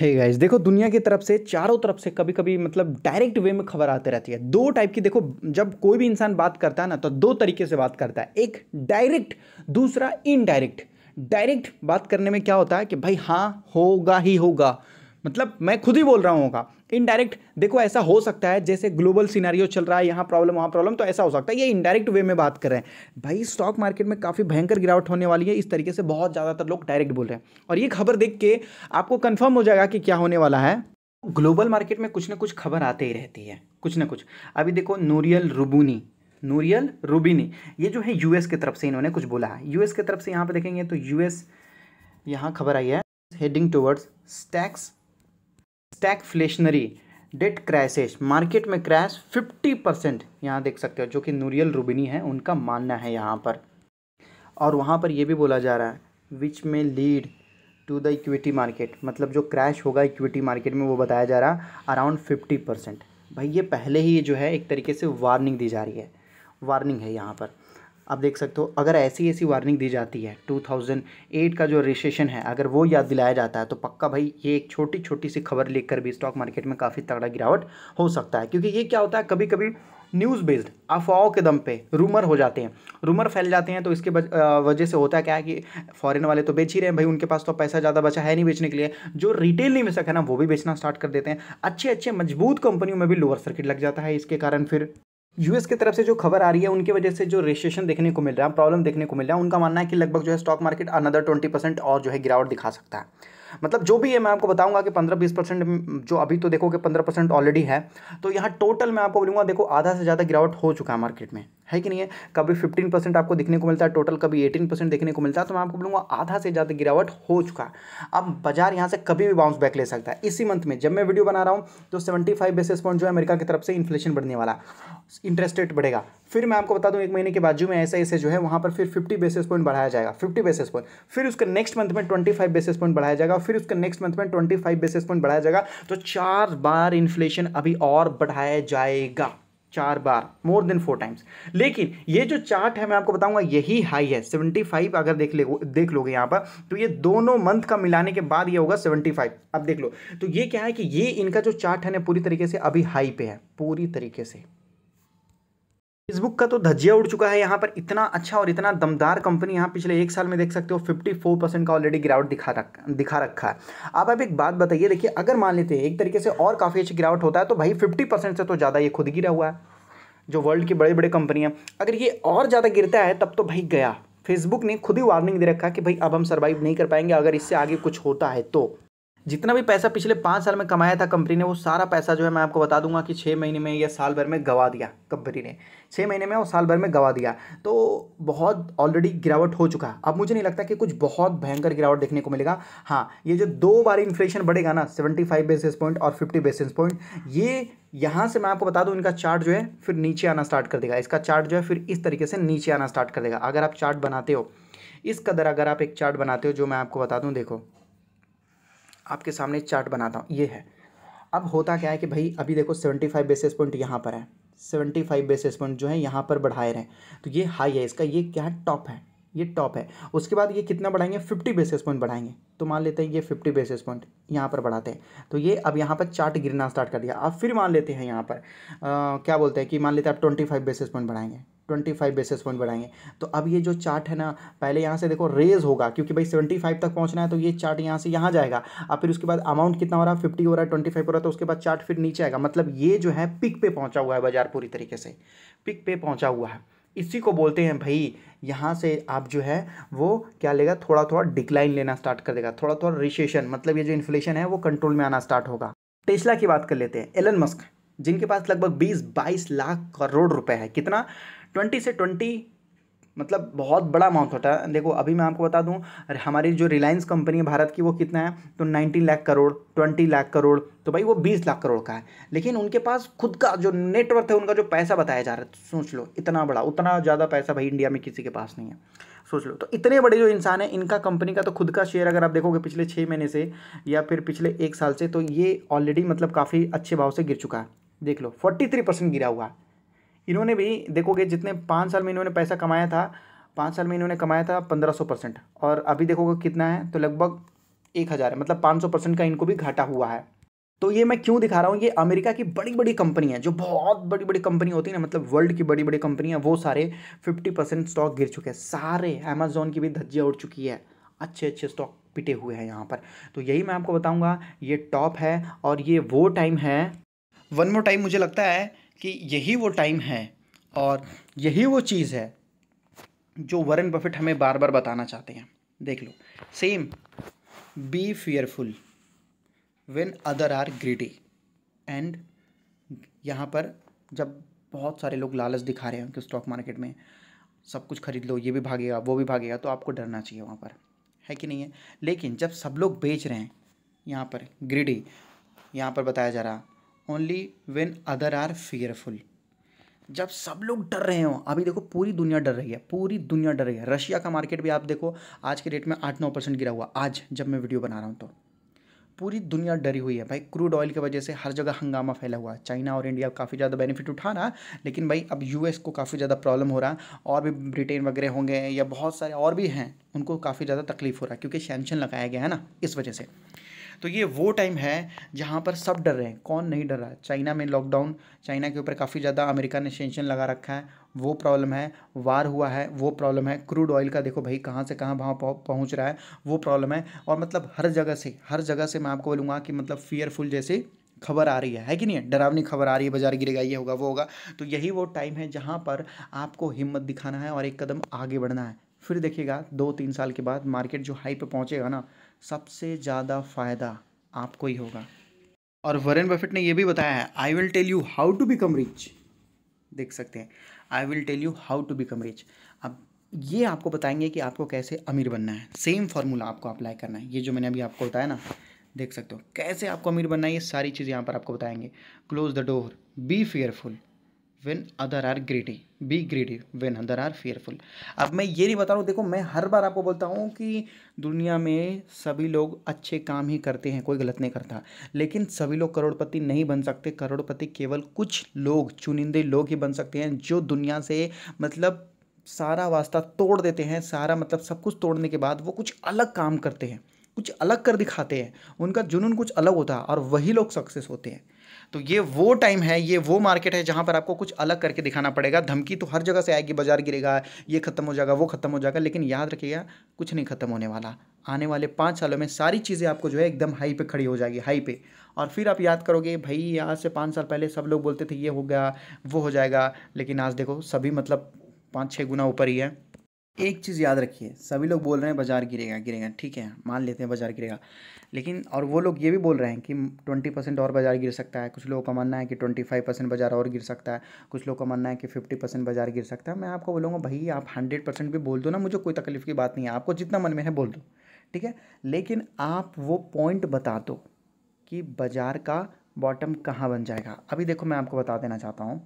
hey guys देखो दुनिया की तरफ से चारों तरफ से कभी कभी मतलब डायरेक्ट वे में खबर आते रहती है दो टाइप की देखो जब कोई भी इंसान बात करता है ना तो दो तरीके से बात करता है एक डायरेक्ट दूसरा इनडायरेक्ट डायरेक्ट बात करने में क्या होता है कि भाई हाँ होगा ही होगा मतलब मैं खुद ही बोल रहा हूँ होगा इनडायरेक्ट देखो ऐसा हो सकता है जैसे ग्लोबल सिनेरियो चल रहा है यहाँ प्रॉब्लम वहाँ प्रॉब्लम तो ऐसा हो सकता है ये इनडायरेक्ट वे में बात कर रहे हैं भाई स्टॉक मार्केट में काफ़ी भयंकर गिरावट होने वाली है इस तरीके से बहुत ज़्यादातर लोग डायरेक्ट बोल रहे हैं और ये खबर देख के आपको कन्फर्म हो जाएगा कि क्या होने वाला है ग्लोबल मार्केट में कुछ ना कुछ खबर आते ही रहती है कुछ ना कुछ अभी देखो नूरियल रुबूनी नूरियल रुबिनी ये जो है यूएस की तरफ से इन्होंने कुछ बोला है यूएस की तरफ से यहाँ पे देखेंगे तो यूएस यहाँ खबर आई है heading towards stagflationary debt crisis market में क्रैश 50 परसेंट यहाँ देख सकते हो जो कि नूरियल रूबिनी है उनका मानना है यहाँ पर और वहाँ पर यह भी बोला जा रहा है विच में lead to the equity market मतलब जो क्रैश होगा इक्विटी मार्केट में वो बताया जा रहा है अराउंड फिफ्टी परसेंट भाई ये पहले ही जो है एक तरीके से वार्निंग दी जा रही है वार्निंग है यहाँ पर आप देख सकते हो अगर ऐसी ऐसी वार्निंग दी जाती है 2008 का जो रिसेशन है अगर वो याद दिलाया जाता है तो पक्का भाई ये एक छोटी छोटी सी खबर लेकर भी स्टॉक मार्केट में काफ़ी तगड़ा गिरावट हो सकता है क्योंकि ये क्या होता है कभी कभी न्यूज़ बेस्ड अफवाहों के दम पे रूमर हो जाते हैं रूमर फैल जाते हैं तो इसके वजह से होता है क्या है कि फॉरेन वाले तो बेच ही रहे हैं भाई उनके पास तो पैसा ज़्यादा बचा है नहीं बेचने के लिए जो रिटेल नहीं बेचक है ना वो भी बेचना स्टार्ट कर देते हैं अच्छे अच्छे मजबूत कंपनियों में भी लोअर सर्किट लग जाता है इसके कारण फिर यूएस की तरफ से जो खबर आ रही है उनकी वजह से जो रजिस्ट्रेशन देखने को मिल रहा है प्रॉब्लम देखने को मिल रहा है उनका मानना है कि लगभग जो है stock market another twenty percent और जो है गिरावट दिखा सकता है मतलब जो भी है मैं आपको बताऊंगा कि पंद्रह बीस परसेंट जो अभी तो देखो कि पंद्रह परसेंट ऑलरेडी है तो यहाँ टोटल मैं आपको बोलूँगा देखो आधा से ज़्यादा गिरावट हो चुका है मार्केट में है कि नहीं है कभी फिफ्टीन परसेंट आपको दिखने को मिलता है टोटल कभी एटीन परसेंट देखने को मिलता है तो मैं आपको बोलूँगा आधा से ज़्यादा गिरावट हो चुका है अब बाजार यहाँ से कभी भी बाउंस बैक ले सकता है इसी मंथ में जब मैं वीडियो बना रहा हूँ तो सेवेंटी फाइव बेसिस पॉइंट जो है अमेरिका की तरफ से इन्फ्लेशन बढ़ने वाला इंटरेस्ट रेट बढ़ेगा फिर मैं आपको बता दूं एक महीने के बाजू में ऐसे ऐसे जो है वहाँ पर फिर 50 बेसिस पॉइंट बढ़ाया जाएगा 50 बेसिस पॉइंट फिर उसके नेक्स्ट मंथ में 25 बेसिस पॉइंट बढ़ाया जाएगा फिर उसके नेक्स्ट मंथ में 25 बेसिस पॉइंट बढ़ाया जाएगा तो चार बार इन्फ्लेशन अभी और बढ़ाया जाएगा चार बार मोर देन फोर टाइम्स लेकिन ये जो चार्ट है मैं आपको बताऊंगा यही हाई है सेवेंटी फाइव अगर देख ले देख लोगे यहाँ पर तो ये दोनों मंथ का मिलाने के बाद ये होगा फाइव अब देख लो तो ये क्या है कि ये इनका जो चार्ट है ना पूरी तरीके से अभी हाई पे है पूरी तरीके से फेसबुक का तो धज्जिया उड़ चुका है यहाँ पर इतना अच्छा और इतना दमदार कंपनी यहाँ पिछले एक साल में देख सकते हो 54 परसेंट का ऑलरेडी गिरावट दिखा रख दिखा रखा है आप अब एक बात बताइए देखिए अगर मान लेते हैं एक तरीके से और काफ़ी अच्छी गिरावट होता है तो भाई फिफ्टी परसेंट से तो ज़्यादा ये खुद गिरा हुआ है जो वर्ल्ड की बड़े बड़े कंपनियाँ अगर ये और ज़्यादा गिरता है तब तो भाई गया फेसबुक ने खुद ही वार्निंग दे रखा कि भाई अब हम सर्वाइव नहीं कर पाएंगे अगर इससे आगे कुछ होता है तो जितना भी पैसा पिछले पाँच साल में कमाया था कंपनी ने वो सारा पैसा जो है मैं आपको बता दूंगा कि छः महीने में या साल भर में गवा दिया कंपनी ने छः महीने में और साल भर में गवा दिया तो बहुत ऑलरेडी गिरावट हो चुका अब मुझे नहीं लगता कि कुछ बहुत भयंकर गिरावट देखने को मिलेगा हाँ ये जो दो बार इन्फ्लेशन बढ़ेगा ना सेवेंटी फाइव बेसिस पॉइंट और फिफ्टी बेसिस पॉइंट ये यहाँ से मैं आपको बता दूँ इनका चार्ट जो है फिर नीचे आना स्टार्ट कर देगा इसका चार्ट जो है फिर इस तरीके से नीचे आना स्टार्ट कर देगा अगर आप चार्ट बनाते हो इस कदर अगर आप एक चार्ट बनाते हो जो मैं आपको बता दूँ देखो आपके सामने चार्ट बनाता हूँ ये है अब होता क्या है कि भाई अभी देखो सेवेंटी फाइव बेसिस पॉइंट यहाँ पर है सेवेंटी फाइव बेसिस पॉइंट जो है यहाँ पर बढ़ाए रहे तो ये हाई है इसका ये क्या है टॉप है ये टॉप है उसके बाद ये कितना बढ़ाएंगे फिफ्टी बेसिस पॉइंट बढ़ाएंगे तो मान लेते हैं ये फिफ्टी बेसिस पॉइंट यहाँ पर बढ़ाते हैं तो ये अब यहाँ पर चार्ट गिरना स्टार्ट कर दिया अब फिर मान लेते हैं यहाँ पर आ, क्या बोलते हैं कि मान लेते हैं आप ट्वेंटी फाइव बेसिस पॉइंट बढ़ाएंगे ट्वेंटी फाइव बेसिस पॉइंट बढ़ाएंगे तो अब ये जो चार्ट है ना पहले यहाँ से देखो रेज होगा क्योंकि भाई सेवेंटी फाइव तक पहुँचना है तो ये चार्ट यहाँ से यहाँ जाएगा अब फिर उसके बाद अमाउंट कितना हो रहा है फिफ्टी हो रहा है ट्वेंटी फाइव हो रहा है तो उसके बाद चार्ट फिर नीचे आएगा मतलब ये जो है पिक पे पहुँचा हुआ है बाजार पूरी तरीके से पिक पे पहुँचा हुआ है इसी को बोलते हैं भाई यहाँ से आप जो है वो क्या लेगा थोड़ा थोड़ा डिक्लाइन लेना स्टार्ट कर देगा थोड़ा थोड़ा रिसेशन मतलब ये जो इन्फ्लेशन है वो कंट्रोल में आना स्टार्ट होगा टेस्ला की बात कर लेते हैं एलन मस्क जिनके पास लगभग बीस बाईस लाख करोड़ रुपए है कितना ट्वेंटी से ट्वेंटी मतलब बहुत बड़ा अमाउंट होता है देखो अभी मैं आपको बता दूं हमारी जो रिलायंस कंपनी है भारत की वो कितना है तो नाइन्टीन लाख करोड़ ट्वेंटी लाख करोड़ तो भाई वो बीस लाख करोड़ का है लेकिन उनके पास खुद का जो नेटवर्थ है उनका जो पैसा बताया जा रहा है सोच लो इतना बड़ा उतना ज़्यादा पैसा भाई इंडिया में किसी के पास नहीं है सोच लो तो इतने बड़े जो इंसान हैं इनका कंपनी का तो खुद का शेयर अगर आप देखोगे पिछले छः महीने से या फिर पिछले एक साल से तो ये ऑलरेडी मतलब काफ़ी अच्छे भाव से गिर चुका है देख लो फोर्टी थ्री परसेंट गिरा हुआ है इन्होंने भी देखोगे जितने पाँच साल में इन्होंने पैसा कमाया था पाँच साल में इन्होंने कमाया था पंद्रह सौ परसेंट और अभी देखोगे कितना है तो लगभग एक हज़ार है मतलब पाँच सौ परसेंट का इनको भी घाटा हुआ है तो ये मैं क्यों दिखा रहा हूँ ये अमेरिका की बड़ी बड़ी कंपनी है जो बहुत बड़ी बड़ी कंपनी होती है ना मतलब वर्ल्ड की बड़ी बड़ी कंपनियाँ वो सारे फिफ्टी परसेंट स्टॉक गिर चुके हैं सारे अमेजोन की भी धज्जियाँ उड़ चुकी है अच्छे अच्छे स्टॉक पिटे हुए हैं यहाँ पर तो यही मैं आपको बताऊँगा ये टॉप है और ये वो टाइम है वन मोर टाइम मुझे लगता है कि यही वो टाइम है और यही वो चीज़ है जो वरन बफेट हमें बार बार बताना चाहते हैं देख लो same be fearful when other are greedy and यहाँ पर जब बहुत सारे लोग लालच दिखा रहे हैं कि स्टॉक मार्केट में सब कुछ खरीद लो ये भी भागेगा वो भी भागेगा तो आपको डरना चाहिए वहाँ पर है कि नहीं है लेकिन जब सब लोग बेच रहे हैं यहाँ पर ग्रीडी यहाँ पर बताया जा रहा only when other are fearful जब सब लोग डर रहे हो अभी देखो पूरी दुनिया डर रही है पूरी दुनिया डर रही है रशिया का मार्केट भी आप देखो आज के डेट में आठ नौ परसेंट गिरा हुआ आज जब मैं वीडियो बना रहा हूँ तो पूरी दुनिया डरी हुई है भाई क्रूड ऑयल की वजह से हर जगह हंगामा फैला हुआ है चाइना और इंडिया काफ़ी ज़्यादा बेनिफिट उठा रहा लेकिन भाई अब यूएस को काफ़ी ज़्यादा प्रॉब्लम हो रहा और भी ब्रिटेन वगैरह होंगे या बहुत सारे और भी हैं उनको काफ़ी ज़्यादा तकलीफ हो रहा है क्योंकि सेंशन लगाया गया है ना इस वजह से तो ये वो टाइम है जहाँ पर सब डर रहे हैं कौन नहीं डर रहा है चाइना में लॉकडाउन चाइना के ऊपर काफ़ी ज़्यादा अमेरिका ने सेंशन लगा रखा है वो प्रॉब्लम है वार हुआ है वो प्रॉब्लम है क्रूड ऑयल का देखो भाई कहाँ से कहाँ वहाँ पहुँच रहा है वो प्रॉब्लम है और मतलब हर जगह से हर जगह से मैं आपको बोलूँगा कि मतलब फियरफुल जैसे खबर आ रही है है कि नहीं डरावनी खबर आ रही है बाजार गिरेगा ये होगा वो होगा तो यही वो टाइम है जहाँ पर आपको हिम्मत दिखाना है और एक कदम आगे बढ़ना है फिर देखिएगा दो तीन साल के बाद मार्केट जो हाई पे पहुँचेगा ना सबसे ज़्यादा फ़ायदा आपको ही होगा और वरेन बफेट ने यह भी बताया है I will tell you how to become rich देख सकते हैं I will tell you how to become rich अब ये आपको बताएंगे कि आपको कैसे अमीर बनना है सेम फार्मूला आपको अप्लाई करना है ये जो मैंने अभी आपको बताया ना देख सकते हो कैसे आपको अमीर बनना है ये सारी चीज़ यहाँ पर आपको बताएंगे close the door be fearful when other are greedy be greedy when other are fearful अब मैं ये नहीं बता रहा हूँ देखो मैं हर बार आपको बोलता हूँ कि दुनिया में सभी लोग अच्छे काम ही करते हैं कोई गलत नहीं करता लेकिन सभी लोग करोड़पति नहीं बन सकते करोड़पति केवल कुछ लोग चुनिंदे लोग ही बन सकते हैं जो दुनिया से मतलब सारा वास्ता तोड़ देते हैं सारा मतलब सब कुछ तोड़ने के बाद वो कुछ अलग काम करते हैं कुछ अलग कर दिखाते हैं उनका जुनून कुछ अलग होता है और वही लोग सक्सेस होते हैं तो ये वो टाइम है ये वो मार्केट है जहाँ पर आपको कुछ अलग करके दिखाना पड़ेगा धमकी तो हर जगह से आएगी बाजार गिरेगा ये खत्म हो जाएगा वो खत्म हो जाएगा लेकिन याद रखिएगा कुछ नहीं खत्म होने वाला आने वाले पाँच सालों में सारी चीज़ें आपको जो है एकदम हाई पे खड़ी हो जाएगी हाई पे और फिर आप याद करोगे भाई यहाँ से पाँच साल पहले सब लोग बोलते थे ये हो गया वो हो जाएगा लेकिन आज देखो सभी मतलब पाँच छः गुना ऊपर ही है एक चीज़ याद रखिए सभी लोग बोल रहे हैं बाजार गिरेगा गिरेगा ठीक है मान लेते हैं बाजार गिरेगा लेकिन और वो लोग ये भी बोल रहे हैं कि ट्वेंटी परसेंट और बाजार गिर सकता है कुछ लोगों का मानना है कि ट्वेंटी फाइव परसेंट बाजार और गिर सकता है कुछ लोगों का मानना है कि फिफ्टी परसेंट बाजार गिर सकता है मैं आपको बोलूँगा भाई आप हंड्रेड परसेंट भी बोल दो ना मुझे कोई तकलीफ की बात नहीं है आपको जितना मन में है बोल दो ठीक है लेकिन आप वो पॉइंट बता दो कि बाजार का बॉटम कहाँ बन जाएगा अभी देखो मैं आपको बता देना चाहता हूँ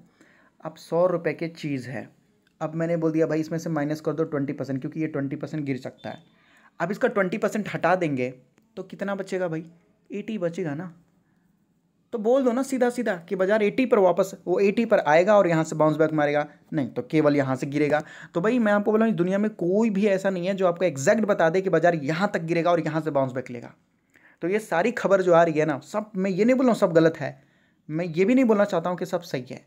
अब सौ रुपये के चीज़ है अब मैंने बोल दिया भाई इसमें से माइनस कर दो ट्वेंटी परसेंट क्योंकि ये ट्वेंटी परसेंट गिर सकता है अब इसका ट्वेंटी परसेंट हटा देंगे तो कितना बचेगा भाई एटी बचेगा ना तो बोल दो ना सीधा सीधा कि बाजार एटी पर वापस वो एटी पर आएगा और यहाँ से बाउंस बैक मारेगा नहीं तो केवल यहाँ से गिरेगा तो भाई मैं आपको बोला दुनिया में कोई भी ऐसा नहीं है जो आपको एग्जैक्ट बता दे कि बाजार यहाँ तक गिरेगा और यहाँ से बाउंस बैक लेगा तो ये सारी खबर जो आ रही है ना सब मैं ये नहीं बोल रहा हूँ सब गलत है मैं ये भी नहीं बोलना चाहता हूँ कि सब सही है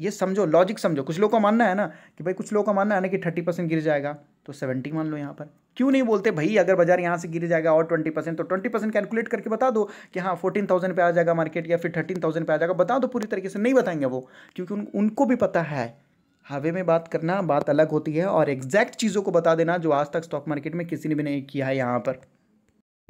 ये समझो लॉजिक समझो कुछ लोगों का मानना है ना कि भाई कुछ लोगों का मानना है ना कि थर्टी परसेंट गिर जाएगा तो सेवेंटी मान लो यहाँ पर क्यों नहीं बोलते भाई अगर बाजार यहाँ से गिर जाएगा और ट्वेंटी परसेंट तो ट्वेंटी परसेंट कैलकुलेट करके बता दो कि हाँ फोर्टीन थाउजेंड पर आ जाएगा मार्केट या फिर थर्टीन थाउजेंड पर आ जाएगा बता दो पूरी तरीके से नहीं बताएंगे वो क्योंकि उन, उनको भी पता है हवे में बात करना बात अलग होती है और एग्जैक्ट चीज़ों को बता देना जो आज तक स्टॉक मार्केट में किसी ने भी नहीं किया है यहाँ पर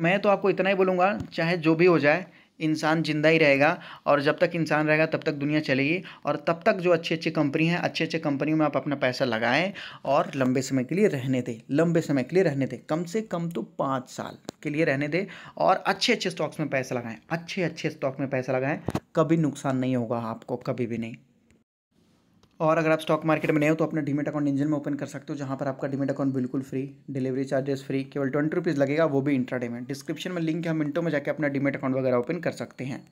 मैं तो आपको इतना ही बोलूँगा चाहे जो भी हो जाए इंसान ज़िंदा ही रहेगा और जब तक इंसान रहेगा तब तक दुनिया चलेगी और तब तक जो अच्छी अच्छी कंपनी है अच्छे अच्छे कंपनी में आप अपना पैसा लगाएं और लंबे समय के लिए रहने दें लंबे समय के लिए रहने दें कम से कम तो पाँच साल के लिए रहने दें और अच्छे अच्छे स्टॉक्स में पैसा लगाएं अच्छे अच्छे स्टॉक में पैसा लगाएं कभी नुकसान नहीं होगा आपको कभी भी नहीं और अगर आप स्टॉक मार्केट में नए हो तो अपना डीमेट अकाउंट इंजन में ओपन कर सकते हो जहाँ पर आपका डीमेट अकाउंट बिल्कुल फ्री डिलीवरी चार्जेस फ्री केवल ट्वेंटी रुपीज़ लगेगा वो भी इंट्राडे में डिस्क्रिप्शन में लिंक है हम मिनटों में जाकर अपना डीमेट अकाउंट वगैरह ओपन कर सकते हैं